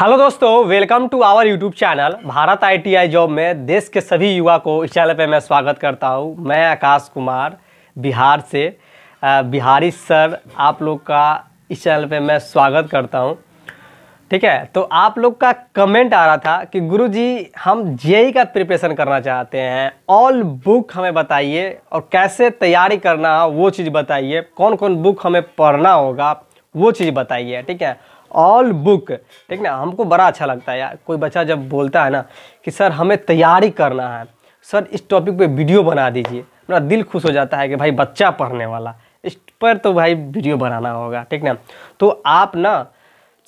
Hello दोस्तों welcome to our YouTube channel Bharat ITI job में देश के सभी युवा को इस चैनल पर मैं स्वागत करता हूं मैं आकाश कुमार बिहार से बिहारी सर आप लोग का इस चैनल पर मैं स्वागत करता हूं ठीक है तो आप लोग का कमेंट आ रहा था कि गुरुजी हम जेई e का प्रिपरेशन करना चाहते हैं ऑल बुक हमें बताइए और कैसे तैयारी करना वो चीज़ बताइए कौन कौन बुक हमें पढ़ना होगा वो चीज़ बताइए ठीक है ऑल बुक ठीक ना हमको बड़ा अच्छा लगता है यार कोई बच्चा जब बोलता है ना कि सर हमें तैयारी करना है सर इस टॉपिक पे वीडियो बना दीजिए मेरा दिल खुश हो जाता है कि भाई बच्चा पढ़ने वाला इस पर तो भाई वीडियो बनाना होगा ठीक ना तो आप ना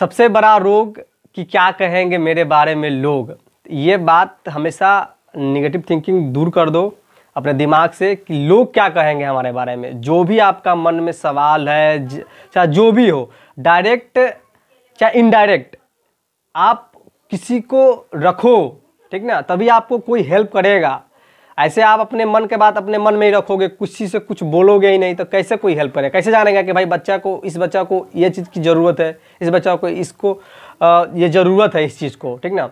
सबसे बड़ा रोग कि क्या कहेंगे मेरे बारे में लोग ये बात हमेशा निगेटिव थिंकिंग दूर कर दो अपने दिमाग से कि लोग क्या कहेंगे हमारे बारे में जो भी आपका मन में सवाल है चाहे जो भी हो डायरेक्ट चाहे इनडायरेक्ट आप किसी को रखो ठीक ना तभी आपको कोई हेल्प करेगा ऐसे आप अपने मन के बात अपने मन में ही रखोगे किसी से कुछ बोलोगे ही नहीं तो कैसे कोई हेल्प करेगा कैसे जानेगा कि भाई बच्चा को इस बच्चा को ये चीज़ की ज़रूरत है इस बच्चा को इसको आ, ये ज़रूरत है इस चीज़ को ठीक ना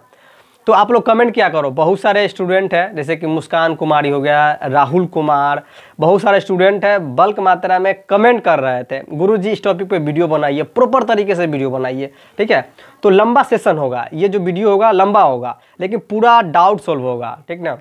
तो आप लोग कमेंट क्या करो बहुत सारे स्टूडेंट हैं जैसे कि मुस्कान कुमारी हो गया राहुल कुमार बहुत सारे स्टूडेंट हैं बल्क मात्रा में कमेंट कर रहे थे गुरु जी इस टॉपिक पे वीडियो बनाइए प्रॉपर तरीके से वीडियो बनाइए ठीक है तो लंबा सेशन होगा ये जो वीडियो होगा लंबा होगा लेकिन पूरा डाउट सॉल्व होगा ठीक ना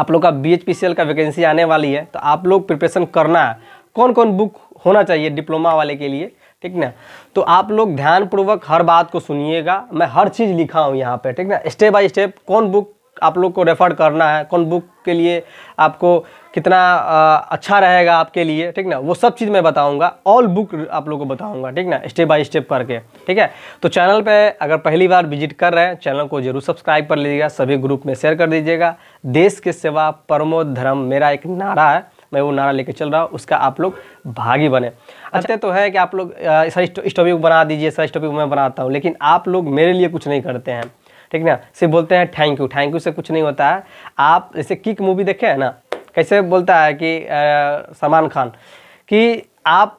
आप लोग का बी का वैकेंसी आने वाली है तो आप लोग प्रिपरेशन करना है कौन कौन बुक होना चाहिए डिप्लोमा वाले के लिए ठीक ना तो आप लोग ध्यानपूर्वक हर बात को सुनिएगा मैं हर चीज़ लिखा हूँ यहाँ पे ठीक ना स्टेप बाय स्टेप कौन बुक आप लोग को रेफ़र करना है कौन बुक के लिए आपको कितना अच्छा रहेगा आपके लिए ठीक ना वो सब चीज़ मैं बताऊंगा ऑल बुक आप लोगों को बताऊंगा ठीक ना स्टेप बाय स्टेप करके ठीक है तो चैनल पे अगर पहली बार विजिट कर रहे हैं चैनल को जरूर सब्सक्राइब कर लीजिएगा सभी ग्रुप में शेयर कर दीजिएगा देश की सेवा परमो धर्म मेरा एक नारा है मैं वो नारा लेके चल रहा हूँ उसका आप लोग भागी बने अच्छा तो है कि आप लोग सर इस टॉपिक बना दीजिए सर इस टॉपिक मैं बनाता हूँ लेकिन आप लोग मेरे लिए कुछ नहीं करते हैं ठीक ना सिर्फ बोलते हैं थैंक यू थैंक यू से कुछ नहीं होता है आप जैसे किक मूवी देखे हैं ना कैसे बोलता है कि सलमान खान कि आप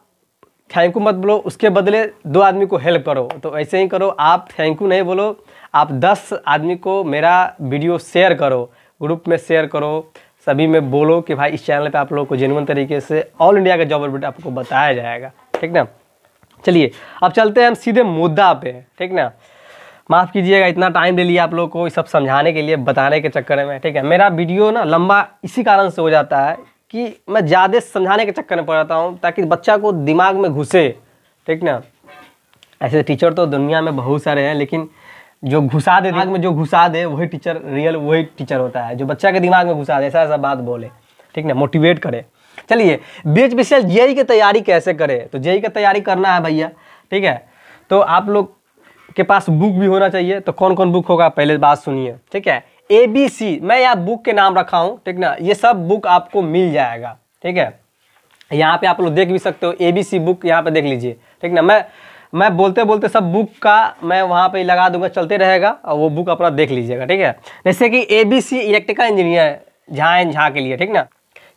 थैंक यू मत बोलो उसके बदले दो आदमी को हेल्प करो तो ऐसे ही करो आप थैंक यू नहीं बोलो आप दस आदमी को मेरा वीडियो शेयर करो ग्रुप में शेयर करो सभी में बोलो कि भाई इस चैनल पे आप लोगों को जेनुअन तरीके से ऑल इंडिया का जॉब अपडेट आपको बताया जाएगा ठीक ना चलिए अब चलते हैं हम सीधे मुद्दा पे ठीक ना माफ़ कीजिएगा इतना टाइम ले लिया आप लोग को सब समझाने के लिए बताने के चक्कर में ठीक है मेरा वीडियो ना लंबा इसी कारण से हो जाता है कि मैं ज़्यादा समझाने के चक्कर में पड़ जाता हूँ ताकि बच्चा को दिमाग में घुसे ठीक ना ऐसे टीचर तो दुनिया में बहुत सारे हैं लेकिन जो घुसा दे दिमाग हाँ। में जो घुसा दे वही टीचर रियल वही टीचर होता है जो बच्चा के दिमाग में घुसा दे ऐसा ऐसा बात बोले ठीक ना मोटिवेट करे चलिए बीच एच जेई की तैयारी कैसे करे तो जेई e e की तैयारी करना है भैया ठीक है तो आप लोग के पास बुक भी होना चाहिए तो कौन कौन बुक होगा पहले बात सुनिए ठीक है ए बी सी मैं यहाँ बुक के नाम रखा हूँ ठीक ना ये सब बुक आपको मिल जाएगा ठीक है यहाँ पे आप लोग देख भी सकते हो ए बी सी बुक यहाँ पे देख लीजिए ठीक ना मैं मैं बोलते बोलते सब बुक का मैं वहाँ पे लगा दूंगा चलते रहेगा और वो बुक अपना देख लीजिएगा ठीक है जैसे कि A B C electrical engineer झा एन झा के लिए ठीक ना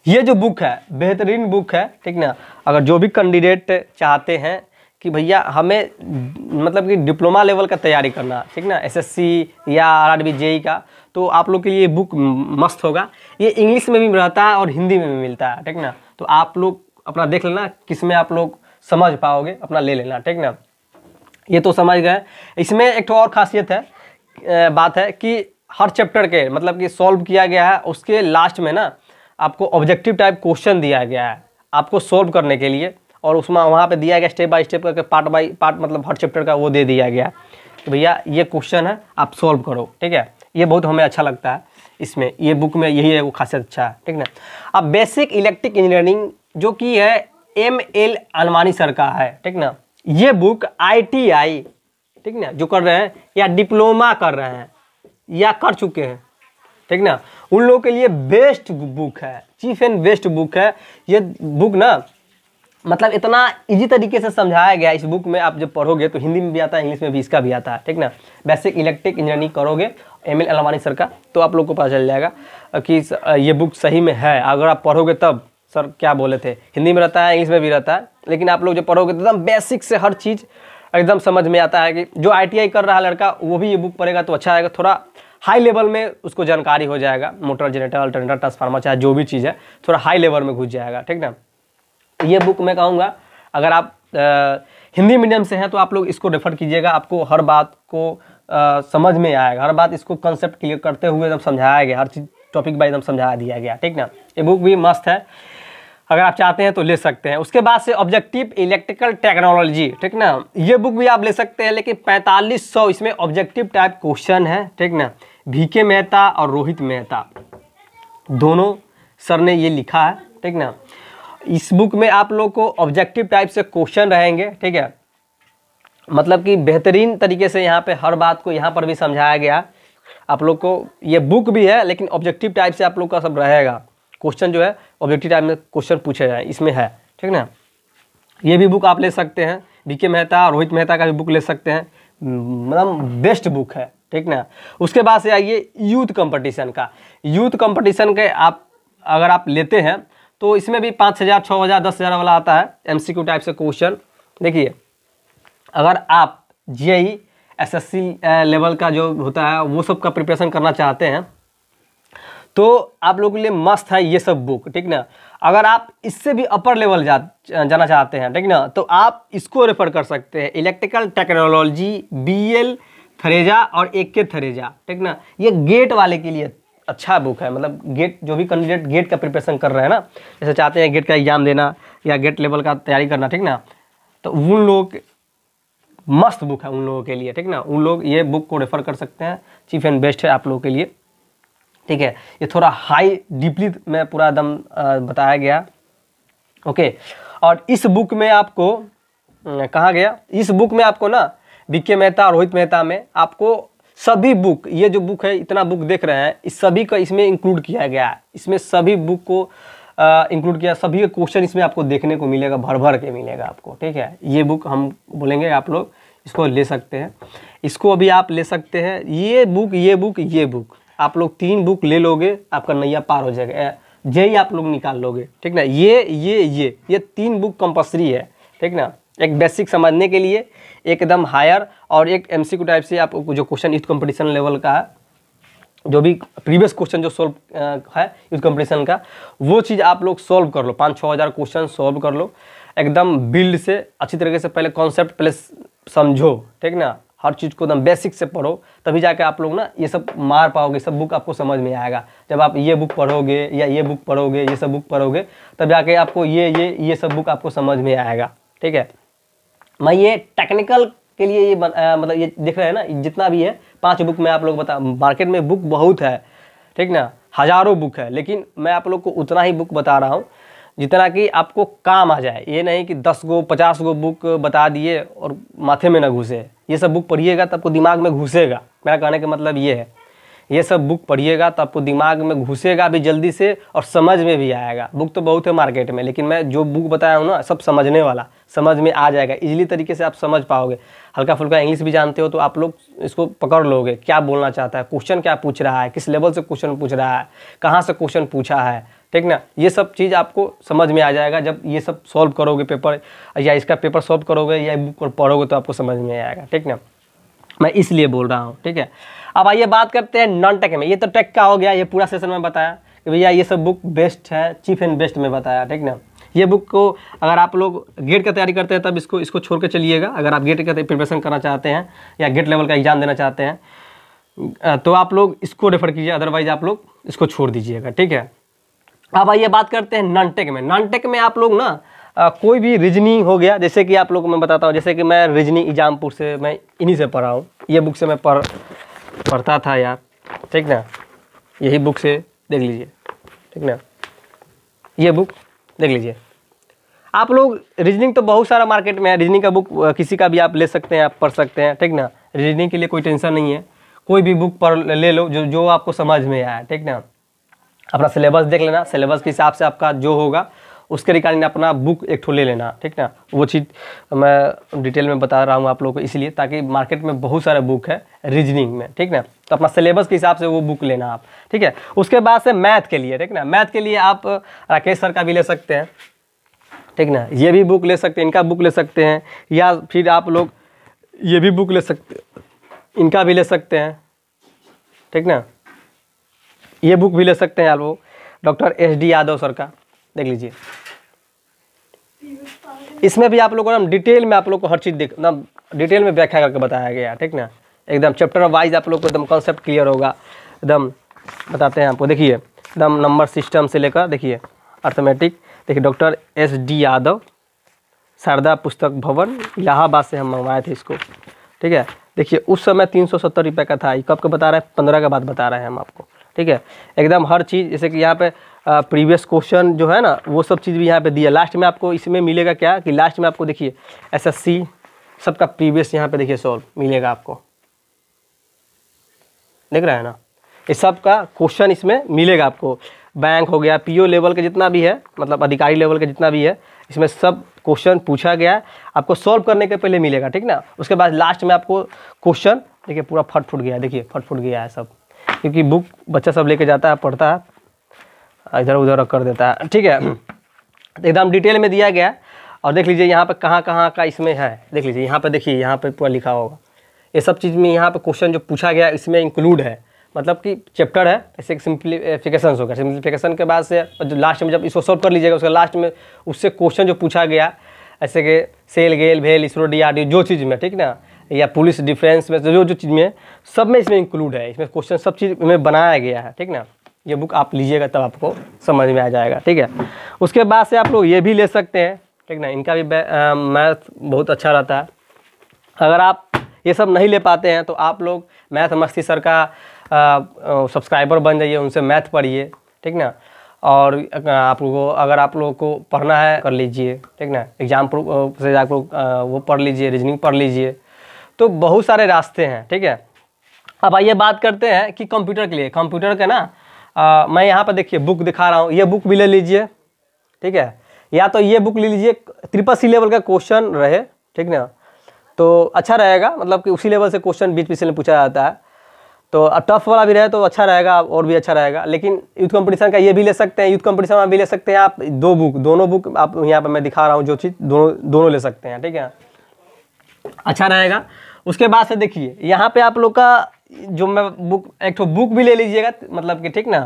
ये जो बुक है बेहतरीन बुक है ठीक ना अगर जो भी कैंडिडेट चाहते हैं कि भैया हमें मतलब कि डिप्लोमा लेवल का तैयारी करना ठीक ना सी या जे जेई का तो आप लोग के लिए बुक मस्त होगा ये इंग्लिश में भी रहता है और हिंदी में भी मिलता है ठीक ना तो आप लोग अपना देख लेना किस में आप लोग समझ पाओगे अपना ले लेना ठीक ना ये तो समझ गए इसमें एक तो और खासियत है बात है कि हर चैप्टर के मतलब कि सॉल्व किया गया है उसके लास्ट में ना आपको ऑब्जेक्टिव टाइप क्वेश्चन दिया गया है आपको सॉल्व करने के लिए और उसमें वहाँ पे दिया गया स्टेप बाय स्टेप करके पार्ट बाय पार्ट मतलब हर चैप्टर का वो दे दिया गया तो भैया ये क्वेश्चन है आप सॉल्व करो ठीक है ये बहुत हमें अच्छा लगता है इसमें ये बुक में यही है वो खासियत अच्छा है ठीक ना अब बेसिक इलेक्ट्रिक इंजीनियरिंग जो कि है एम एल अलमानी सर का है ठीक ना ये बुक आईटीआई ठीक ना जो कर रहे हैं या डिप्लोमा कर रहे हैं या कर चुके हैं ठीक ना उन लोगों के लिए बेस्ट बुक है चीफ एंड बेस्ट बुक है ये बुक ना मतलब इतना इजी तरीके से समझाया गया इस बुक में आप जब पढ़ोगे तो हिंदी में भी आता है इंग्लिश में भी इसका भी आता है ठीक ना वैसे इलेक्ट्रिक इंजीनियरिंग करोगे एम एल अलवानी सर का तो आप लोग को पता चल जाएगा कि ये बुक सही में है अगर आप पढ़ोगे तब सर क्या बोले थे हिंदी में रहता है इंग्लिश में भी रहता है लेकिन आप लोग जो पढ़ोगे तो एकदम बेसिक से हर चीज़ एकदम समझ में आता है कि जो आई कर रहा है लड़का वो भी ये बुक पढ़ेगा तो अच्छा आएगा थोड़ा हाई लेवल में उसको जानकारी हो जाएगा मोटर जनरेटर अल्टरनेटर ट्रांसफार्मर चाहे जो भी चीज़ है थोड़ा हाई लेवल में घुस जाएगा ठीक ना ये बुक मैं कहूँगा अगर आप आ, हिंदी मीडियम से हैं तो आप लोग इसको रेफर कीजिएगा आपको हर बात को आ, समझ में आएगा हर बात इसको कंसेप्ट क्लियर करते हुए एकदम समझाया गया हर चीज़ टॉपिक बाई एकदम समझा दिया गया ठीक ना ये बुक भी मस्त है अगर आप चाहते हैं तो ले सकते हैं उसके बाद से ऑब्जेक्टिव इलेक्ट्रिकल टेक्नोलॉजी ठीक ना ये बुक भी आप ले सकते हैं लेकिन पैंतालीस सौ इसमें ऑब्जेक्टिव टाइप क्वेश्चन है ठीक ना वी के मेहता और रोहित मेहता दोनों सर ने ये लिखा है ठीक ना इस बुक में आप लोग को ऑब्जेक्टिव टाइप से क्वेश्चन रहेंगे ठीक है मतलब कि बेहतरीन तरीके से यहाँ पर हर बात को यहाँ पर भी समझाया गया आप लोग को ये बुक भी है लेकिन ऑब्जेक्टिव टाइप से आप लोग का सब रहेगा क्वेश्चन जो है ऑब्जेक्टिव टाइप में क्वेश्चन पूछे जाए इसमें है ठीक ना ये भी बुक आप ले सकते हैं बीके मेहता रोहित मेहता का भी बुक ले सकते हैं हम्म, मतलब बेस्ट बुक है ठीक ना उसके बाद से आइए यूथ कंपटीशन का यूथ कंपटीशन के आप अगर आप लेते हैं तो इसमें भी पाँच हज़ार छः हज़ार दस हज़ार वाला आता है एमसीक्यू टाइप से क्वेश्चन देखिए अगर आप जी आई एस लेवल का जो होता है वो सब का प्रिपरेशन करना चाहते हैं तो आप लोगों के लिए मस्त है ये सब बुक ठीक ना अगर आप इससे भी अपर लेवल जा जाना चाहते हैं ठीक ना तो आप इसको रेफर कर सकते हैं electrical technology B L Theraja और ए के थरेजा ठीक ना ये गेट वाले के लिए अच्छा बुक है मतलब गेट जो भी कैंडिडेट गेट का प्रिपरेशन कर रहे हैं ना जैसे चाहते हैं गेट का एग्जाम देना या गेट लेवल का तैयारी करना ठीक ना तो उन लोग मस्त बुक है उन लोगों के लिए ठीक ना उन लोग ये बुक को रेफ़र कर सकते हैं चीफ एंड बेस्ट है आप लोगों के लिए ठीक है ये थोड़ा हाई डीपली में पूरा एकदम बताया गया ओके और इस बुक में आपको कहा गया इस बुक में आपको ना बीके मेहता रोहित मेहता में आपको सभी बुक ये जो बुक है इतना बुक देख रहे हैं इस सभी का इसमें इंक्लूड किया गया है इसमें सभी बुक को इंक्लूड किया सभी क्वेश्चन इसमें आपको देखने को मिलेगा भर भर के मिलेगा आपको ठीक है ये बुक हम बोलेंगे आप लोग इसको ले सकते हैं इसको अभी आप ले सकते हैं ये बुक ये बुक ये बुक आप लोग तीन बुक ले लोगे आपका नैया पार हो जाएगा ही आप लोग निकाल लोगे ठीक ना ये ये ये ये तीन बुक कंपल्सरी है ठीक ना एक बेसिक समझने के लिए एकदम हायर और एक एम सी टाइप से आप जो क्वेश्चन यूथ कंपटीशन लेवल का है जो भी प्रीवियस क्वेश्चन जो सॉल्व है यूथ कंपटीशन का वो चीज़ आप लोग सॉल्व कर लो पाँच छः हज़ार क्वेश्चन सॉल्व कर लो एकदम बिल्ड से अच्छी तरीके से पहले कॉन्सेप्ट पहले समझो ठीक ना हर चीज़ को एकदम बेसिक से पढ़ो तभी जाके आप लोग ना ये सब मार पाओगे सब बुक आपको समझ में आएगा जब आप ये बुक पढ़ोगे या ये बुक पढ़ोगे ये सब बुक पढ़ोगे तब जाके आपको ये ये ये सब बुक आपको समझ में आएगा ठीक है मैं ये टेक्निकल के लिए ये आ, मतलब ये देख रहे हैं ना जितना भी है पाँच बुक मैं आप लोग बता मार्केट में बुक बहुत है ठीक ना हज़ारों बुक है लेकिन मैं आप लोग को उतना ही बुक बता रहा हूँ जितना कि आपको काम आ जाए ये नहीं कि दस गो पचास गो बुक बता दिए और माथे में ना घुसे ये सब बुक पढ़िएगा तो आपको दिमाग में घुसेगा मेरा कहने का मतलब ये है ये सब बुक पढ़िएगा तो आपको दिमाग में घुसेगा भी जल्दी से और समझ में भी आएगा बुक तो बहुत है मार्केट में लेकिन मैं जो बुक बताया हूँ ना सब समझने वाला समझ में आ जाएगा इजीली तरीके से आप समझ पाओगे हल्का फुल्का इंग्लिश भी जानते हो तो आप लोग इसको पकड़ लोगे क्या बोलना चाहता है क्वेश्चन क्या पूछ रहा है किस लेवल से क्वेश्चन पूछ रहा है कहाँ से क्वेश्चन पूछा है ठीक ना ये सब चीज़ आपको समझ में आ जाएगा जब ये सब सॉल्व करोगे पेपर या इसका पेपर सॉल्व करोगे या बुक पढ़ोगे तो आपको समझ में आएगा ठीक ना मैं इसलिए बोल रहा हूँ ठीक है अब आइए बात करते हैं नॉन टेक में ये तो टेक का हो गया ये पूरा सेशन में बताया कि भैया ये सब बुक बेस्ट है चीफ एंड बेस्ट में बताया ठीक ना ये बुक को अगर आप लोग गेट का तैयारी करते हैं तब इसको इसको छोड़ कर चलिएगा अगर आप गेट का प्रिपरेशन करना चाहते हैं या गेट लेवल का एग्ज़ाम देना चाहते हैं तो आप लोग इसको रेफर कीजिए अदरवाइज आप लोग इसको छोड़ दीजिएगा ठीक है अब आइए बात करते हैं नॉनटेक में नॉनटेक में आप लोग ना आ, कोई भी रीजनिंग हो गया जैसे कि आप लोग को मैं बताता हूँ जैसे कि मैं रीजनिंग एग्जामपुर से मैं इन्हीं से पढ़ा हूँ ये बुक से मैं पढ़ पढ़ता था यार ठीक ना यही बुक से देख लीजिए ठीक ना ये बुक देख लीजिए आप लोग रीजनिंग तो बहुत सारा मार्केट में है रीजनिंग का बुक किसी का भी आप ले सकते हैं आप पढ़ सकते हैं ठीक ना रीजनिंग के लिए कोई टेंशन नहीं है कोई भी बुक पढ़ ले लो जो जो आपको समझ में आया ठीक ना अपना सिलेबस देख लेना सिलेबस के हिसाब से आपका जो होगा उसके रिगार्डिंग अपना बुक एक ठो ले लेना ठीक ना वो चीज़ मैं डिटेल में बता रहा हूँ आप लोगों को इसलिए ताकि मार्केट में बहुत सारे बुक है रीजनिंग में ठीक ना तो अपना सिलेबस के हिसाब से वो बुक लेना आप ठीक है उसके बाद से मैथ के लिए ठीक ना मैथ के लिए आप राकेश सर का भी ले सकते हैं ठीक ना ये भी बुक ले सकते हैं इनका बुक ले सकते हैं या फिर आप लोग ये भी बुक ले सकते इनका भी ले सकते हैं ठीक ना ये बुक भी ले सकते हैं आप लोग doctor S D Yadav sir का देख लीजिए इसमें भी आप लोगों को डिटेल में आप लोग को हर चीज़ देख ना डिटेल में व्याख्या करके बताया गया ठीक ना एकदम चैप्टर वाइज आप लोग को एकदम कॉन्सेप्ट क्लियर होगा एकदम बताते हैं आपको देखिए एकदम नंबर सिस्टम से लेकर देखिए अर्थमेटिक देखिए doctor S D Yadav Sharda Pustak Bhawan Allahabad से हम मंगवाए थे इसको ठीक है देखिए उस समय तीन सौ सत्तर रुपये का था ये कब का बता रहा है पंद्रह का बाद बता रहे हैं हम आपको ठीक है एकदम हर चीज़ जैसे कि यहाँ पे प्रीवियस क्वेश्चन जो है ना वो सब चीज़ भी यहाँ पे दिया लास्ट में आपको इसमें मिलेगा क्या कि लास्ट में आपको देखिए एसएससी सबका प्रीवियस यहाँ पे देखिए सॉल्व मिलेगा आपको देख रहा है ना ये सब का क्वेश्चन इसमें मिलेगा आपको बैंक हो गया पीओ लेवल के जितना भी है मतलब अधिकारी लेवल के जितना भी है इसमें सब क्वेश्चन पूछा गया है आपको सॉल्व करने के पहले मिलेगा ठीक ना उसके बाद लास्ट में आपको क्वेश्चन देखिए पूरा फट फुट गया देखिए फट फुट गया है सब क्योंकि बुक बच्चा सब लेके जाता है पढ़ता है इधर उधर कर देता है ठीक है एकदम डिटेल में दिया गया और देख लीजिए यहाँ पर कहाँ कहाँ का इसमें है देख लीजिए यहाँ पर देखिए यहाँ पर पूरा लिखा होगा ये सब चीज़ में यहाँ पर क्वेश्चन जो पूछा गया इसमें इंक्लूड है मतलब कि चैप्टर है ऐसे सिंप्लीफिकेशन हो गया सिंप्लीफिकेशन के बाद से जो लास्ट में जब इसको सॉल्व कर लीजिएगा उसके लास्ट में उससे क्वेश्चन जो पूछा गया ऐसे कि सेल गेल भेल इसरो डी आर डी जो चीज़ में ठीक ना या पुलिस डिफेंस में जो जो चीज़ में सब में इसमें इंक्लूड है इसमें क्वेश्चन सब चीज़ में बनाया गया है ठीक ना ये बुक आप लीजिएगा तब आपको समझ में आ जाएगा ठीक है उसके बाद से आप लोग ये भी ले सकते हैं ठीक ना इनका भी मैथ बहुत अच्छा रहता है अगर आप ये सब नहीं ले पाते हैं तो आप लोग मैथ मस्ती सर का सब्सक्राइबर बन जाइए उनसे मैथ पढ़िए ठीक ना और आप लोगों अगर आप लोगों को पढ़ना है कर लीजिए ठीक ना एग्जाम से आप लोग वो पढ़ लीजिए रीजनिंग पढ़ लीजिए तो बहुत सारे रास्ते हैं ठीक है अब आइए बात करते हैं कि कंप्यूटर के लिए कंप्यूटर के ना आ, मैं यहाँ पर देखिए बुक दिखा रहा हूँ ये बुक भी ले लीजिए ठीक है या तो ये बुक ले लीजिए त्रिपल सी लेवल का क्वेश्चन रहे ठीक ना तो अच्छा रहेगा मतलब कि उसी लेवल से क्वेश्चन बीच बीच में पूछा जाता है तो अब टफ वाला भी रहे तो अच्छा रहेगा और भी अच्छा रहेगा लेकिन यूथ कंपटीशन का ये भी ले सकते हैं यूथ कंपटीशन में भी ले सकते हैं आप दो बुक दोनों बुक आप यहाँ पर मैं दिखा रहा हूँ जो चीज़ दोनों दोनों ले सकते हैं ठीक है अच्छा रहेगा उसके बाद से देखिए यहाँ पे आप लोग का जो मैं बुक एक ठो बुक भी ले लीजिएगा मतलब कि ठीक ना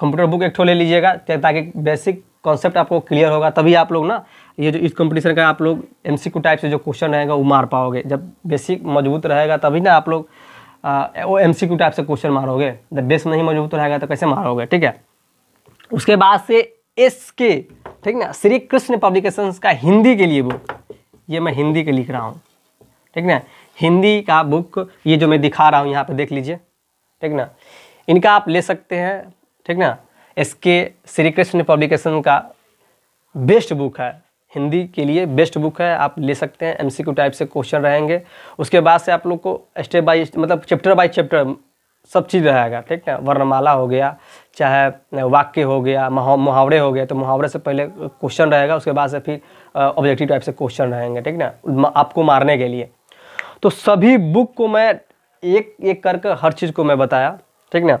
कंप्यूटर बुक एक ठो ले लीजिएगा ताकि बेसिक कॉन्सेप्ट आपको क्लियर होगा तभी आप लोग ना ये जो इस कंपटीशन का आप लोग एम टाइप से जो क्वेश्चन रहेगा वो मार पाओगे जब बेसिक मजबूत रहेगा तभी ना आप लोग वो एम टाइप से क्वेश्चन मारोगे जब बेस नहीं मजबूत रहेगा तो कैसे मारोगे ठीक है उसके बाद से एस के ठीक ना श्री कृष्ण पब्लिकेशंस का हिंदी के लिए बुक ये मैं हिंदी के लिख रहा हूँ ठीक ना हिंदी का बुक ये जो मैं दिखा रहा हूँ यहाँ पे देख लीजिए ठीक ना इनका आप ले सकते हैं ठीक ना S K Shri Krishna publication का बेस्ट बुक है हिंदी के लिए बेस्ट बुक है आप ले सकते हैं एमसीक्यू टाइप से क्वेश्चन रहेंगे उसके बाद से आप लोग को स्टेप बाय मतलब चैप्टर बाय चैप्टर सब चीज़ रहेगा ठीक ना वर्णमाला हो गया चाहे वाक्य हो गया मुहावरे हो गया तो मुहावरे से पहले क्वेश्चन रहेगा उसके बाद से फिर ऑब्जेक्टिव टाइप से क्वेश्चन रहेंगे ठीक ना आपको मारने के लिए तो सभी बुक को मैं एक एक करके हर चीज़ को मैं बताया ठीक ना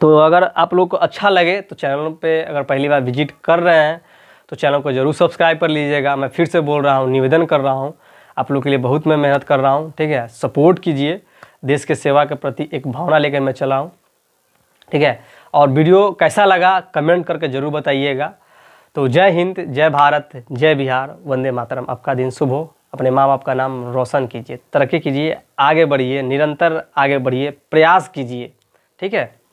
तो अगर आप लोग को अच्छा लगे तो चैनल पे अगर पहली बार विजिट कर रहे हैं तो चैनल को ज़रूर सब्सक्राइब कर लीजिएगा मैं फिर से बोल रहा हूँ निवेदन कर रहा हूँ आप लोग के लिए बहुत मैं मेहनत कर रहा हूँ ठीक है सपोर्ट कीजिए देश के सेवा के प्रति एक भावना लेकर मैं चला हूँ ठीक है और वीडियो कैसा लगा कमेंट करके ज़रूर बताइएगा तो जय हिंद जय भारत जय बिहार वंदे मातरम आपका दिन शुभ हो अपने माँ बाप का नाम रोशन कीजिए तरक्की कीजिए आगे बढ़िए निरंतर आगे बढ़िए प्रयास कीजिए ठीक है